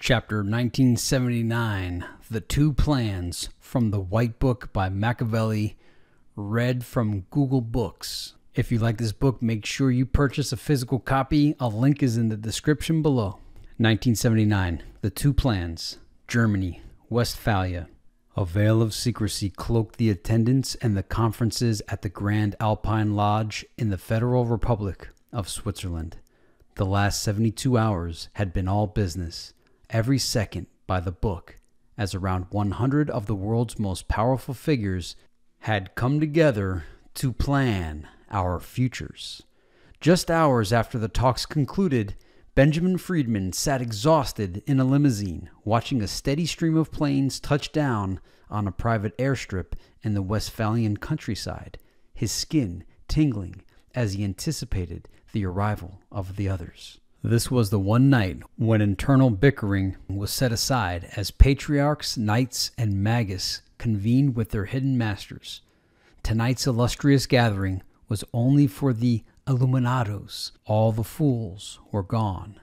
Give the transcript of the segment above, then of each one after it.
Chapter 1979 The Two Plans from the White Book by Machiavelli, read from Google Books. If you like this book, make sure you purchase a physical copy. A link is in the description below. 1979 The Two Plans, Germany, Westphalia. A veil of secrecy cloaked the attendance and the conferences at the Grand Alpine Lodge in the Federal Republic of Switzerland. The last 72 hours had been all business every second by the book, as around 100 of the world's most powerful figures had come together to plan our futures. Just hours after the talks concluded, Benjamin Friedman sat exhausted in a limousine, watching a steady stream of planes touch down on a private airstrip in the Westphalian countryside, his skin tingling as he anticipated the arrival of the others. This was the one night when internal bickering was set aside as patriarchs, knights, and magus convened with their hidden masters. Tonight's illustrious gathering was only for the illuminados. All the fools were gone.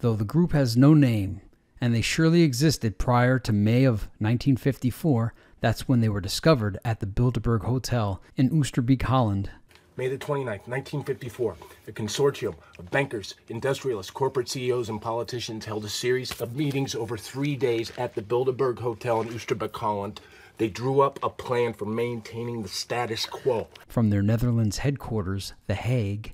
Though the group has no name, and they surely existed prior to May of 1954, that's when they were discovered at the Bilderberg Hotel in Oosterbeek, Holland, May the 29th, 1954, a consortium of bankers, industrialists, corporate CEOs, and politicians held a series of meetings over three days at the Bilderberg Hotel in Oosterbeek, Holland. They drew up a plan for maintaining the status quo. From their Netherlands headquarters, The Hague,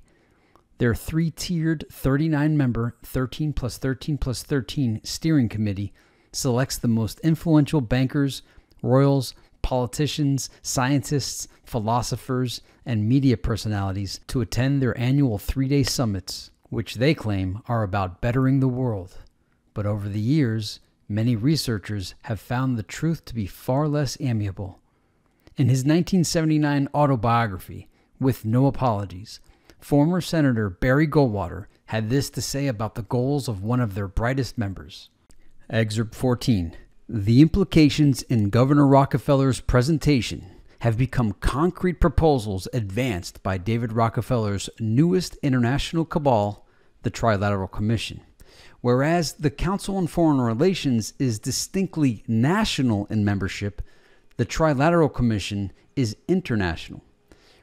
their three tiered 39 member, 13 plus 13 plus 13 steering committee selects the most influential bankers, royals, politicians, scientists, philosophers, and media personalities to attend their annual three day summits, which they claim are about bettering the world. But over the years, many researchers have found the truth to be far less amiable. In his 1979 autobiography, With No Apologies, former Senator Barry Goldwater had this to say about the goals of one of their brightest members. Excerpt 14 the implications in Governor Rockefeller's presentation have become concrete proposals advanced by David Rockefeller's newest international cabal, the Trilateral Commission. Whereas the Council on Foreign Relations is distinctly national in membership, the Trilateral Commission is international.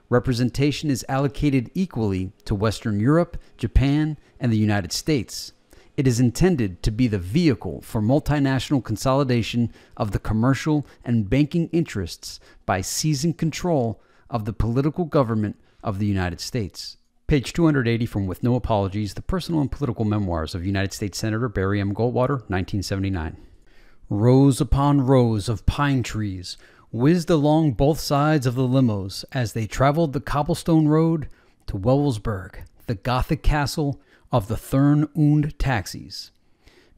Representation is allocated equally to Western Europe, Japan, and the United States. It is intended to be the vehicle for multinational consolidation of the commercial and banking interests by seizing control of the political government of the United States. Page 280 from With No Apologies The Personal and Political Memoirs of United States Senator Barry M. Goldwater, 1979. Rows upon rows of pine trees whizzed along both sides of the limos as they traveled the cobblestone road to Wellsburg, the Gothic castle of the Thurn und Taxis.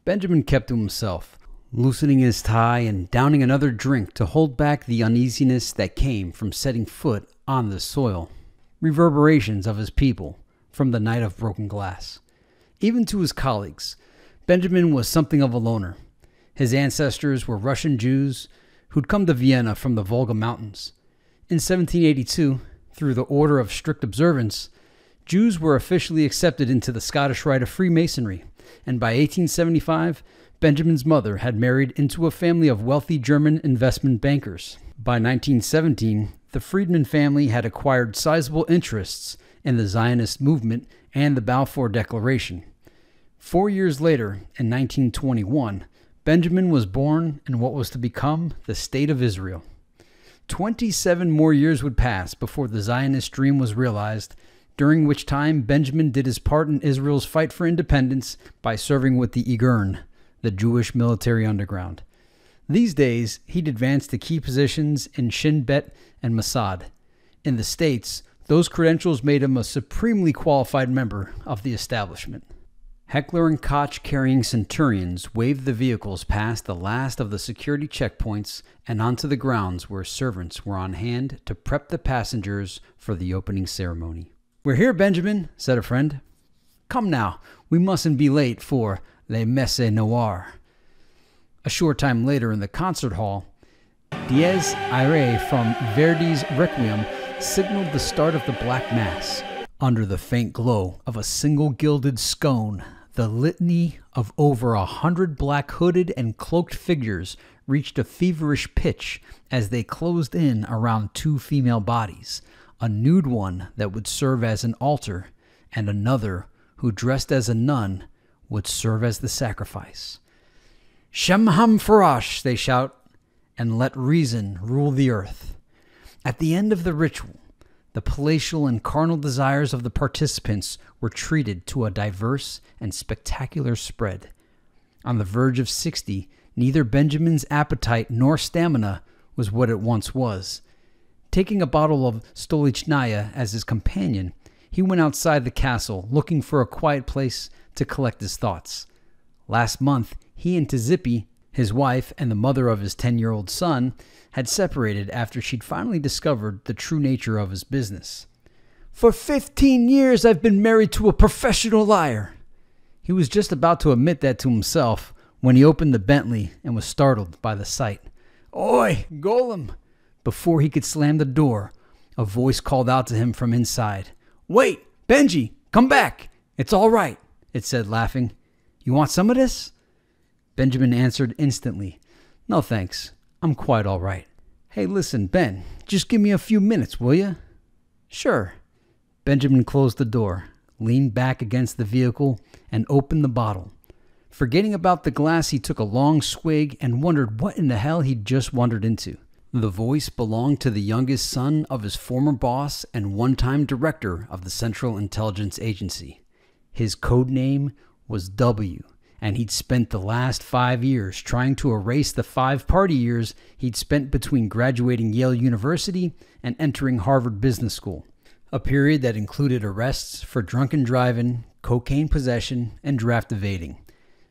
Benjamin kept to himself, loosening his tie and downing another drink to hold back the uneasiness that came from setting foot on this soil. Reverberations of his people from the night of broken glass. Even to his colleagues, Benjamin was something of a loner. His ancestors were Russian Jews who'd come to Vienna from the Volga Mountains. In 1782, through the order of strict observance, Jews were officially accepted into the Scottish Rite of Freemasonry, and by 1875, Benjamin's mother had married into a family of wealthy German investment bankers. By 1917, the Friedman family had acquired sizable interests in the Zionist movement and the Balfour Declaration. Four years later, in 1921, Benjamin was born in what was to become the State of Israel. 27 more years would pass before the Zionist dream was realized during which time Benjamin did his part in Israel's fight for independence by serving with the Igern, the Jewish military underground. These days, he'd advanced to key positions in Shin Bet and Mossad. In the States, those credentials made him a supremely qualified member of the establishment. Heckler and Koch carrying centurions waved the vehicles past the last of the security checkpoints and onto the grounds where servants were on hand to prep the passengers for the opening ceremony. We're here, Benjamin, said a friend. Come now, we mustn't be late for Les Messes Noires. A short time later in the concert hall, Dies Irae from Verdi's Requiem signaled the start of the Black Mass. Under the faint glow of a single gilded scone, the litany of over a hundred black hooded and cloaked figures reached a feverish pitch as they closed in around two female bodies, a nude one that would serve as an altar, and another who, dressed as a nun, would serve as the sacrifice. Shemham Farash, they shout, and let reason rule the earth. At the end of the ritual, the palatial and carnal desires of the participants were treated to a diverse and spectacular spread. On the verge of 60, neither Benjamin's appetite nor stamina was what it once was, Taking a bottle of stolichnaya as his companion, he went outside the castle looking for a quiet place to collect his thoughts. Last month, he and Tzippi, his wife and the mother of his 10 year old son, had separated after she'd finally discovered the true nature of his business. For 15 years, I've been married to a professional liar. He was just about to admit that to himself when he opened the Bentley and was startled by the sight. Oi, Golem, before he could slam the door, a voice called out to him from inside. Wait, Benji, come back. It's all right, it said, laughing. You want some of this? Benjamin answered instantly. No thanks. I'm quite all right. Hey, listen, Ben, just give me a few minutes, will you? Sure. Benjamin closed the door, leaned back against the vehicle, and opened the bottle. Forgetting about the glass, he took a long swig and wondered what in the hell he'd just wandered into. The voice belonged to the youngest son of his former boss and one time director of the Central Intelligence Agency. His code name was W, and he'd spent the last five years trying to erase the five party years he'd spent between graduating Yale University and entering Harvard Business School, a period that included arrests for drunken driving, cocaine possession, and draft evading.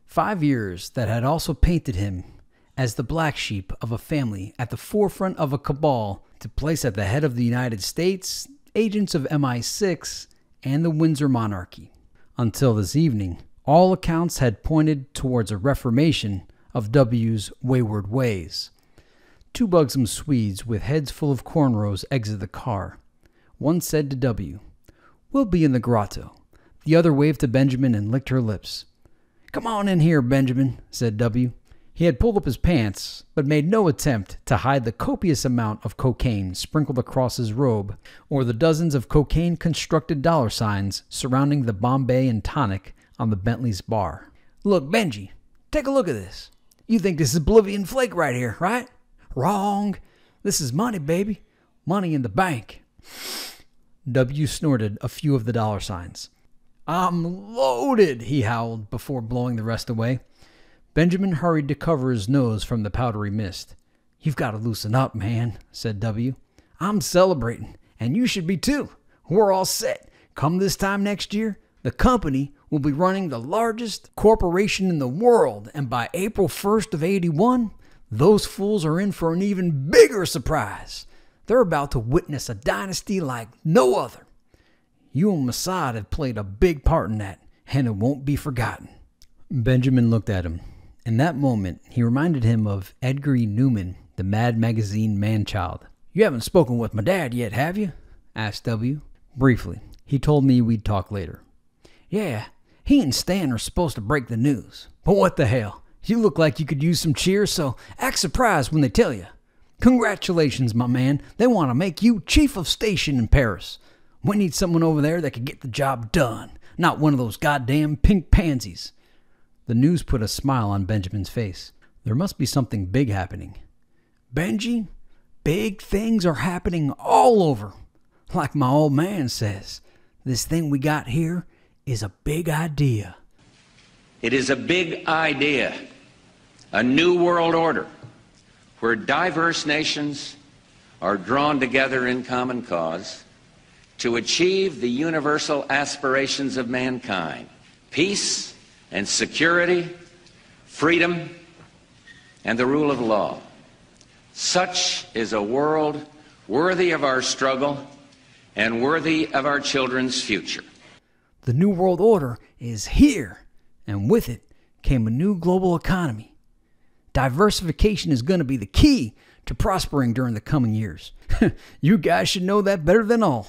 Five years that had also painted him as the black sheep of a family at the forefront of a cabal to place at the head of the United States, agents of MI6, and the Windsor monarchy. Until this evening, all accounts had pointed towards a reformation of W's wayward ways. Two bugsome Swedes with heads full of cornrows exit the car. One said to W, We'll be in the grotto. The other waved to Benjamin and licked her lips. Come on in here, Benjamin, said W. He had pulled up his pants, but made no attempt to hide the copious amount of cocaine sprinkled across his robe, or the dozens of cocaine constructed dollar signs surrounding the Bombay and tonic on the Bentley's bar. Look, Benji, take a look at this. You think this is oblivion Flake right here, right? Wrong. This is money, baby. Money in the bank. W snorted a few of the dollar signs. I'm loaded, he howled before blowing the rest away. Benjamin hurried to cover his nose from the powdery mist. You've got to loosen up, man, said W. I'm celebrating, and you should be too. We're all set. Come this time next year, the company will be running the largest corporation in the world, and by April 1st of 81, those fools are in for an even bigger surprise. They're about to witness a dynasty like no other. You and Mossad have played a big part in that, and it won't be forgotten. Benjamin looked at him. In that moment, he reminded him of Edgar E. Newman, the Mad Magazine man-child. You haven't spoken with my dad yet, have you? asked W. Briefly. He told me we'd talk later. Yeah, he and Stan are supposed to break the news. But what the hell? You look like you could use some cheer, so act surprised when they tell you. Congratulations, my man. They want to make you chief of station in Paris. We need someone over there that can get the job done, not one of those goddamn pink pansies. The news put a smile on Benjamin's face. There must be something big happening. Benji, big things are happening all over. Like my old man says, this thing we got here is a big idea. It is a big idea, a new world order where diverse nations are drawn together in common cause to achieve the universal aspirations of mankind peace, and security, freedom, and the rule of law. Such is a world worthy of our struggle and worthy of our children's future. The New World Order is here, and with it came a new global economy. Diversification is going to be the key to prospering during the coming years. you guys should know that better than all.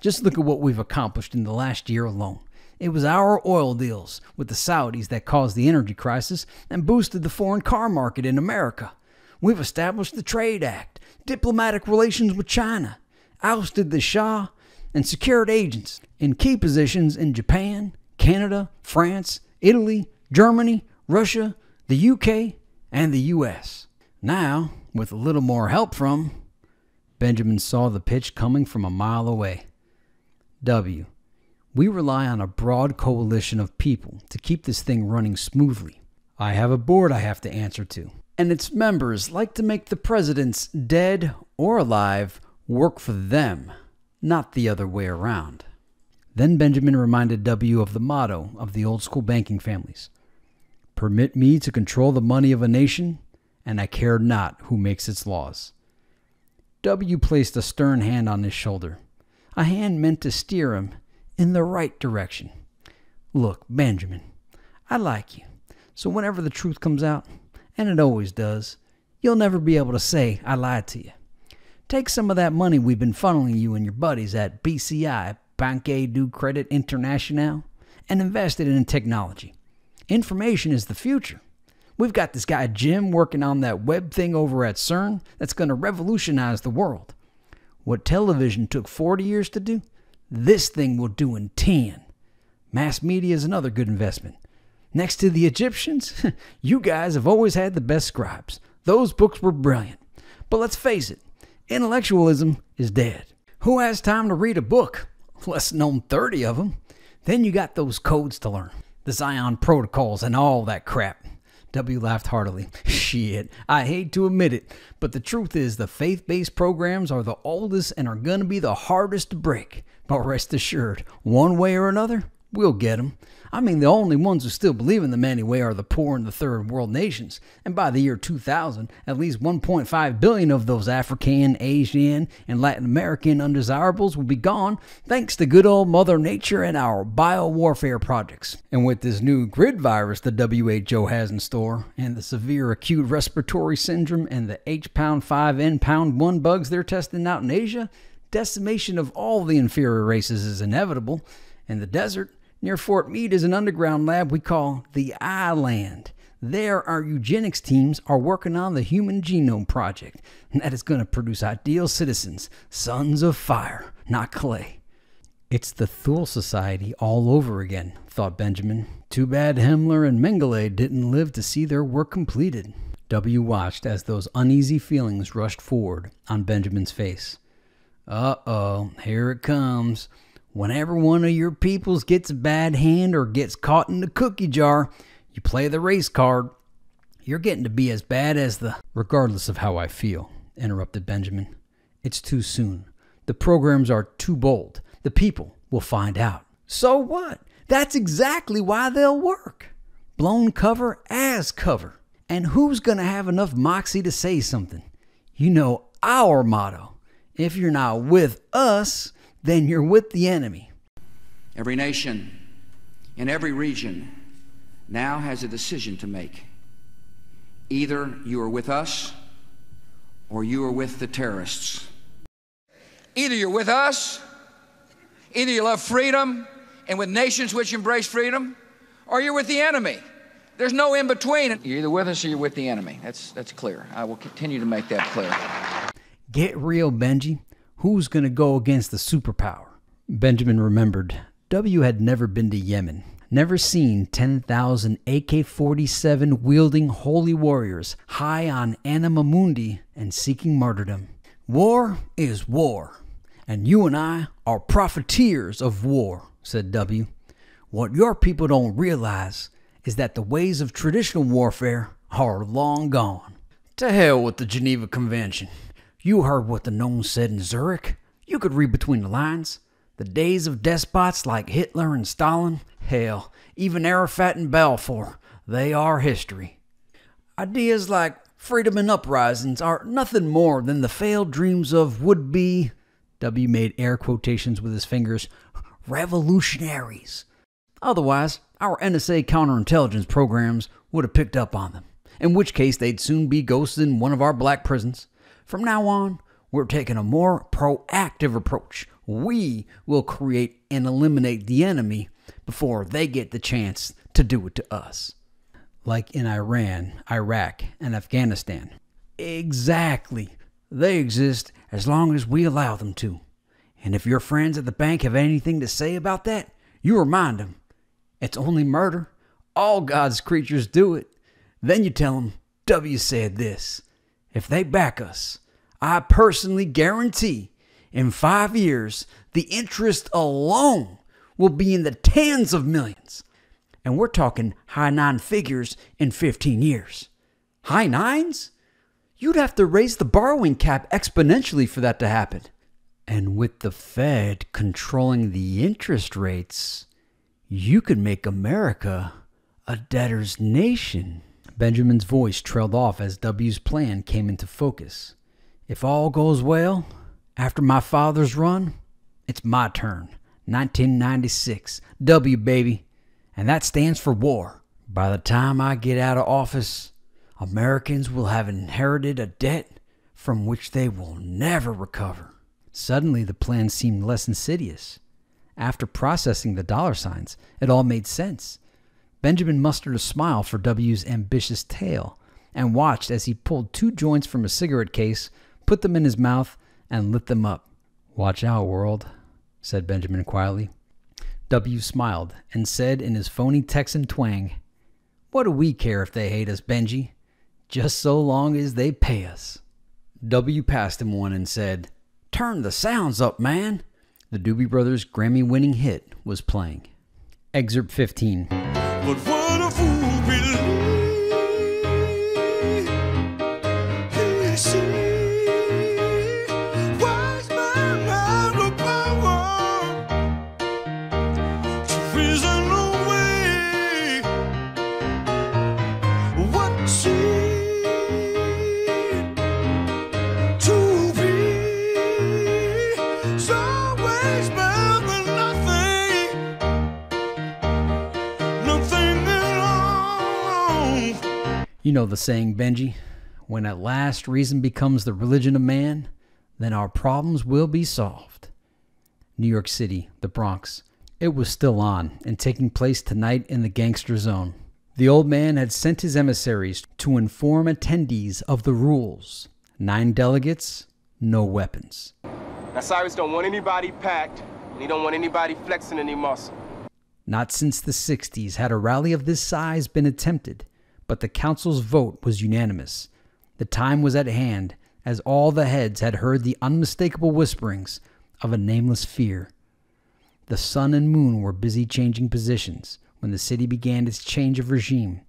Just look at what we've accomplished in the last year alone. It was our oil deals with the Saudis that caused the energy crisis and boosted the foreign car market in America. We've established the Trade Act, diplomatic relations with China, ousted the Shah, and secured agents in key positions in Japan, Canada, France, Italy, Germany, Russia, the UK, and the US. Now, with a little more help from, Benjamin saw the pitch coming from a mile away. W we rely on a broad coalition of people to keep this thing running smoothly. I have a board I have to answer to, and its members like to make the presidents, dead or alive, work for them, not the other way around. Then Benjamin reminded W of the motto of the old school banking families Permit me to control the money of a nation, and I care not who makes its laws. W placed a stern hand on his shoulder, a hand meant to steer him in the right direction. Look, Benjamin, I like you. So whenever the truth comes out, and it always does, you'll never be able to say I lied to you. Take some of that money we've been funneling you and your buddies at BCI, Banque du Credit International, and invest it in technology. Information is the future. We've got this guy Jim working on that web thing over at CERN that's going to revolutionize the world. What television took 40 years to do, this thing will do in 10. Mass media is another good investment. Next to the Egyptians, you guys have always had the best scribes. Those books were brilliant. But let's face it, intellectualism is dead. Who has time to read a book? Less known 30 of them. Then you got those codes to learn, the Zion protocols and all that crap. W laughed heartily. Shit, I hate to admit it, but the truth is the faith based programs are the oldest and are going to be the hardest to break. But rest assured, one way or another, We'll get 'em. I mean, the only ones who still believe in them anyway are the poor and the third world nations. And by the year 2000, at least 1.5 billion of those African, Asian, and Latin American undesirables will be gone thanks to good old Mother Nature and our biowarfare projects. And with this new grid virus the WHO has in store, and the severe acute respiratory syndrome and the H pound 5 N pound 1 bugs they're testing out in Asia, decimation of all the inferior races is inevitable. In the desert, near Fort Meade, is an underground lab we call the Island. There, our eugenics teams are working on the Human Genome Project, and that is going to produce ideal citizens, sons of fire, not clay. It's the Thule Society all over again, thought Benjamin. Too bad Hemmler and Mengele didn't live to see their work completed. W watched as those uneasy feelings rushed forward on Benjamin's face. Uh oh, here it comes. Whenever one of your peoples gets a bad hand or gets caught in the cookie jar, you play the race card. You're getting to be as bad as the. Regardless of how I feel, interrupted Benjamin, it's too soon. The programs are too bold. The people will find out. So what? That's exactly why they'll work. Blown cover as cover. And who's going to have enough moxie to say something? You know our motto. If you're not with us, then you're with the enemy. Every nation in every region now has a decision to make. Either you are with us or you are with the terrorists. Either you're with us, either you love freedom and with nations which embrace freedom, or you're with the enemy. There's no in between. You're either with us or you're with the enemy. That's, that's clear. I will continue to make that clear. Get real, Benji. Who's going to go against the superpower? Benjamin remembered W had never been to Yemen, never seen 10,000 AK 47 wielding holy warriors high on anima mundi and seeking martyrdom. War is war, and you and I are profiteers of war, said W. What your people don't realize is that the ways of traditional warfare are long gone. To hell with the Geneva Convention, you heard what the gnome said in Zurich. You could read between the lines. The days of despots like Hitler and Stalin, hell, even Arafat and Balfour, they are history. Ideas like freedom and uprisings are nothing more than the failed dreams of would be, W made air quotations with his fingers, revolutionaries. Otherwise, our NSA counterintelligence programs would have picked up on them, in which case they'd soon be ghosts in one of our black prisons from now on, we're taking a more proactive approach. We will create and eliminate the enemy before they get the chance to do it to us. Like in Iran, Iraq, and Afghanistan. Exactly. They exist as long as we allow them to. And if your friends at the bank have anything to say about that, you remind them it's only murder. All God's creatures do it. Then you tell them, W said this. If they back us, I personally guarantee in five years, the interest alone will be in the tens of millions. And we're talking high nine figures in 15 years. High nines? You'd have to raise the borrowing cap exponentially for that to happen. And with the Fed controlling the interest rates, you could make America a debtor's nation. Benjamin's voice trailed off as W's plan came into focus. If all goes well, after my father's run, it's my turn. 1996. W, baby. And that stands for war. By the time I get out of office, Americans will have inherited a debt from which they will never recover. Suddenly, the plan seemed less insidious. After processing the dollar signs, it all made sense. Benjamin mustered a smile for W's ambitious tale and watched as he pulled two joints from a cigarette case, put them in his mouth, and lit them up. Watch out, world, said Benjamin quietly. W smiled and said in his phony Texan twang, What do we care if they hate us, Benji? Just so long as they pay us. W passed him one and said, Turn the sounds up, man. The Doobie Brothers Grammy winning hit was playing. Excerpt 15. But what a fool believes. You know the saying, Benji when at last reason becomes the religion of man, then our problems will be solved. New York City, the Bronx. It was still on and taking place tonight in the gangster zone. The old man had sent his emissaries to inform attendees of the rules nine delegates, no weapons. Now, Cyrus don't want anybody packed, and he don't want anybody flexing any muscle. Not since the 60s had a rally of this size been attempted but the council's vote was unanimous. The time was at hand, as all the heads had heard the unmistakable whisperings of a nameless fear. The sun and moon were busy changing positions when the city began its change of regime.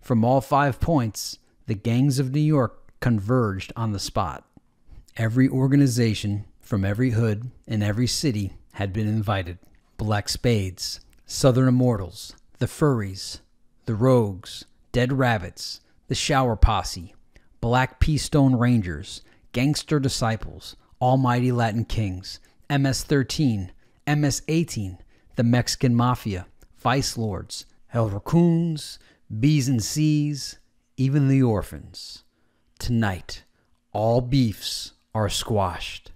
From all five points, the gangs of New York converged on the spot. Every organization from every hood and every city had been invited. Black Spades, Southern Immortals, the Furries, the Rogues, Dead Rabbits, The Shower Posse, Black Peastone Rangers, Gangster Disciples, Almighty Latin Kings, MS 13, MS 18, The Mexican Mafia, Vice Lords, El Raccoons, Bees and C's, even The Orphans. Tonight, all beefs are squashed.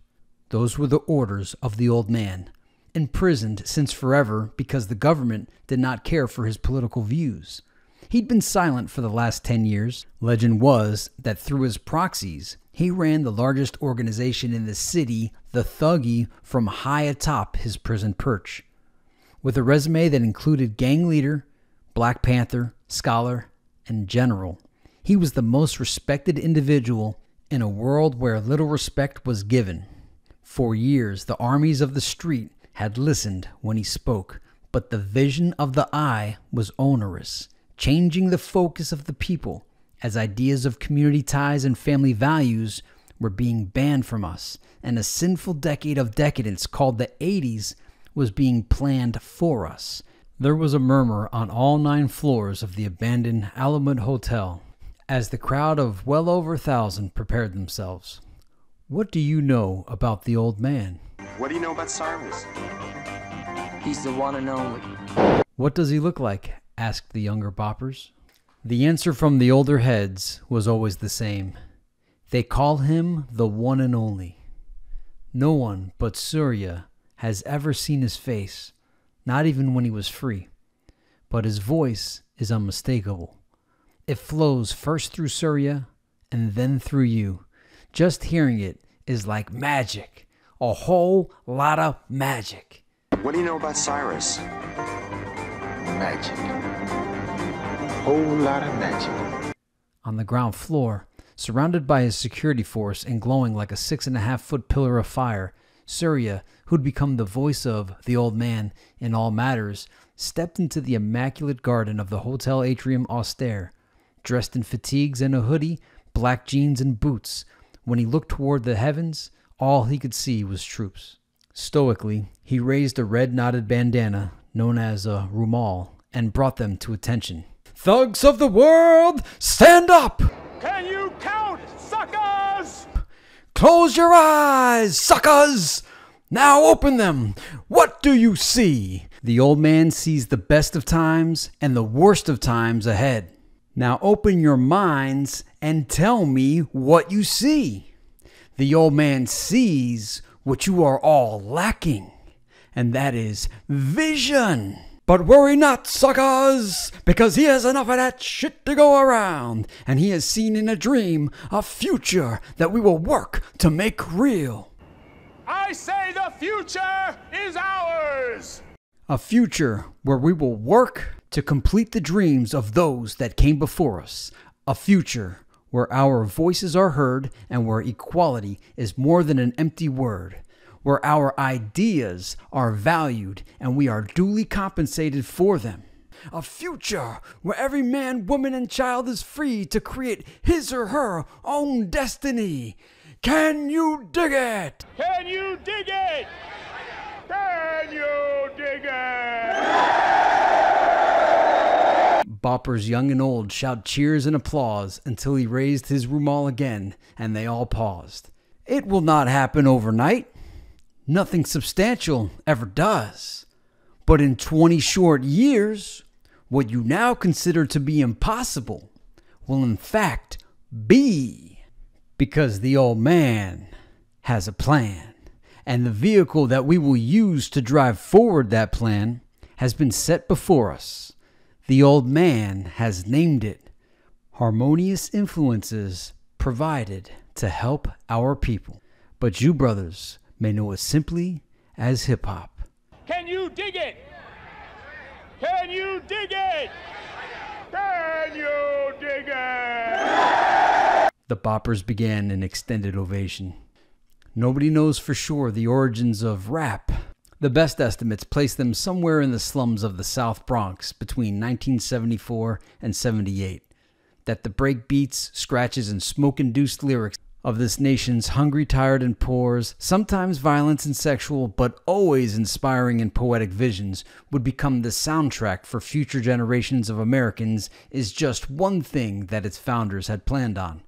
Those were the orders of the old man, imprisoned since forever because the government did not care for his political views. He'd been silent for the last 10 years. Legend was that through his proxies, he ran the largest organization in the city, the Thuggy, from high atop his prison perch. With a resume that included gang leader, Black Panther, scholar, and general, he was the most respected individual in a world where little respect was given. For years, the armies of the street had listened when he spoke, but the vision of the eye was onerous changing the focus of the people as ideas of community ties and family values were being banned from us, and a sinful decade of decadence called the 80s was being planned for us. There was a murmur on all nine floors of the abandoned Alamut Hotel as the crowd of well over a thousand prepared themselves. What do you know about the old man? What do you know about Sarvis? He's the one and only. What does he look like? asked the younger boppers. The answer from the older heads was always the same. They call him the one and only. No one but Surya has ever seen his face, not even when he was free. But his voice is unmistakable. It flows first through Surya and then through you. Just hearing it is like magic, a whole lot of magic. What do you know about Cyrus? magic. Whole lot of magic. On the ground floor, surrounded by his security force and glowing like a six and a half foot pillar of fire, Surya, who'd become the voice of the old man in all matters, stepped into the immaculate garden of the Hotel Atrium Austere. Dressed in fatigues and a hoodie, black jeans and boots, when he looked toward the heavens, all he could see was troops. Stoically, he raised a red knotted bandana known as a uh, Rumal and brought them to attention. Thugs of the world, stand up! Can you count, suckers? Close your eyes, suckers! Now open them! What do you see? The old man sees the best of times and the worst of times ahead. Now open your minds and tell me what you see. The old man sees what you are all lacking and that is vision. But worry not, suckers, because he has enough of that shit to go around, and he has seen in a dream a future that we will work to make real. I say the future is ours! A future where we will work to complete the dreams of those that came before us. A future where our voices are heard and where equality is more than an empty word where our ideas are valued and we are duly compensated for them. A future where every man, woman, and child is free to create his or her own destiny. Can you dig it? Can you dig it? Can you dig it? Boppers young and old shout cheers and applause until he raised his rumal again and they all paused. It will not happen overnight nothing substantial ever does. But in 20 short years, what you now consider to be impossible will in fact be because the old man has a plan. And the vehicle that we will use to drive forward that plan has been set before us. The old man has named it Harmonious Influences Provided to Help Our People. But you, brothers, may know it simply as hip hop. Can you dig it? Can you dig it? Can you dig it? The boppers began an extended ovation. Nobody knows for sure the origins of rap. The best estimates place them somewhere in the slums of the South Bronx between 1974 and 78. That the breakbeats, scratches, and smoke induced lyrics of this nation's hungry, tired, and poors, sometimes violent and sexual, but always inspiring and poetic visions, would become the soundtrack for future generations of Americans is just one thing that its founders had planned on.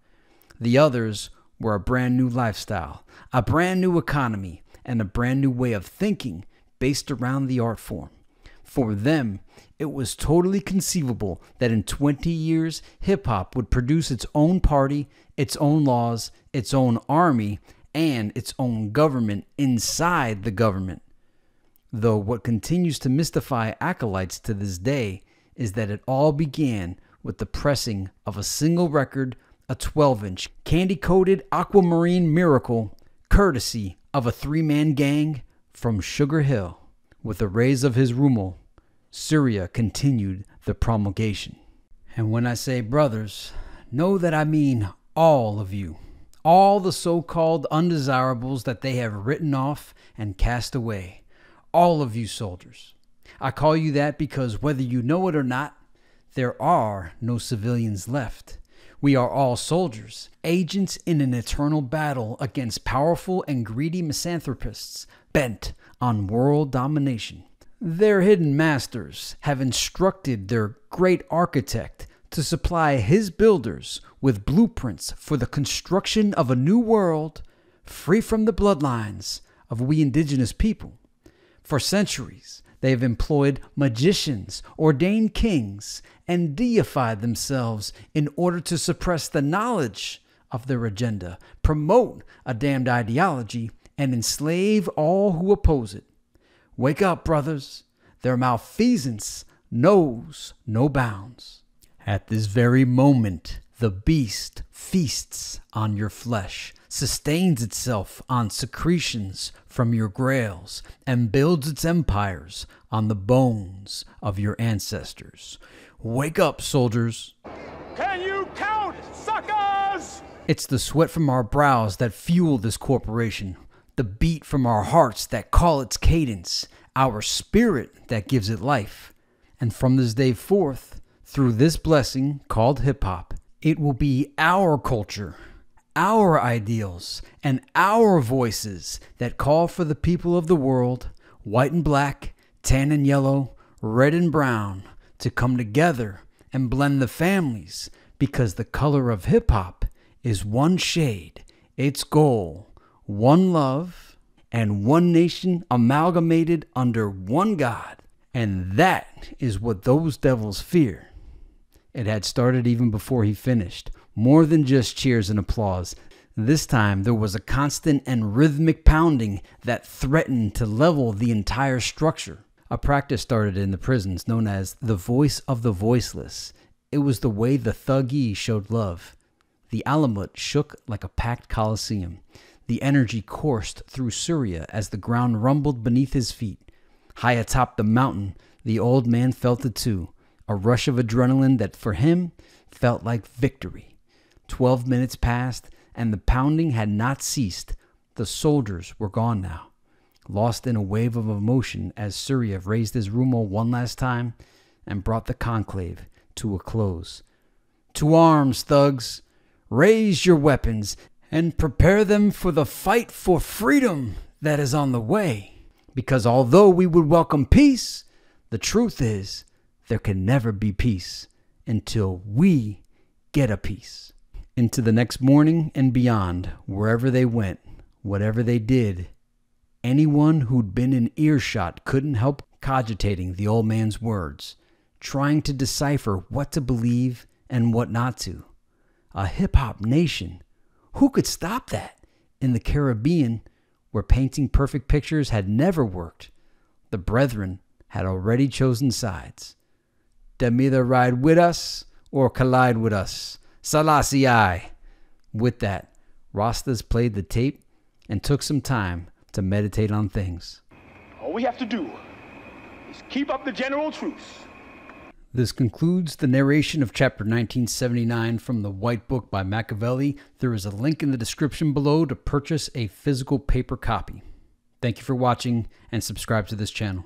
The others were a brand new lifestyle, a brand new economy, and a brand new way of thinking based around the art form. For them, it was totally conceivable that in 20 years, hip hop would produce its own party, its own laws, its own army, and its own government inside the government. Though what continues to mystify acolytes to this day is that it all began with the pressing of a single record, a 12 inch candy coated aquamarine miracle, courtesy of a three man gang from Sugar Hill, with the rays of his rumel Syria continued the promulgation. And when I say brothers, know that I mean all of you, all the so called undesirables that they have written off and cast away, all of you soldiers. I call you that because whether you know it or not, there are no civilians left. We are all soldiers, agents in an eternal battle against powerful and greedy misanthropists bent on world domination. Their hidden masters have instructed their great architect to supply his builders with blueprints for the construction of a new world free from the bloodlines of we indigenous people. For centuries, they have employed magicians, ordained kings, and deified themselves in order to suppress the knowledge of their agenda, promote a damned ideology, and enslave all who oppose it. Wake up, brothers. Their malfeasance knows no bounds. At this very moment, the beast feasts on your flesh, sustains itself on secretions from your grails, and builds its empires on the bones of your ancestors. Wake up, soldiers! Can you count, suckers? It's the sweat from our brows that fuel this corporation, the beat from our hearts that call its cadence, our spirit that gives it life. And from this day forth, through this blessing called hip hop, it will be our culture, our ideals, and our voices that call for the people of the world, white and black, tan and yellow, red and brown, to come together and blend the families because the color of hip hop is one shade, its goal one love, and one nation amalgamated under one God. And that is what those devils fear. It had started even before he finished. More than just cheers and applause. This time, there was a constant and rhythmic pounding that threatened to level the entire structure. A practice started in the prisons known as the voice of the voiceless. It was the way the thuggee showed love. The Alamut shook like a packed coliseum. The energy coursed through Surya as the ground rumbled beneath his feet. High atop the mountain, the old man felt it too a rush of adrenaline that for him felt like victory. Twelve minutes passed, and the pounding had not ceased. The soldiers were gone now. Lost in a wave of emotion as Surya raised his rumo one last time and brought the conclave to a close. To arms, thugs! Raise your weapons and prepare them for the fight for freedom that is on the way. Because although we would welcome peace, the truth is there can never be peace until we get a peace. Into the next morning and beyond, wherever they went, whatever they did, anyone who'd been in earshot couldn't help cogitating the old man's words, trying to decipher what to believe and what not to. A hip hop nation who could stop that? In the Caribbean, where painting perfect pictures had never worked, the brethren had already chosen sides. Dem either ride with us or collide with us. Selassie I. With that, Rastas played the tape and took some time to meditate on things. All we have to do is keep up the general truce. This concludes the narration of Chapter 1979 from the White Book by Machiavelli. There is a link in the description below to purchase a physical paper copy. Thank you for watching and subscribe to this channel.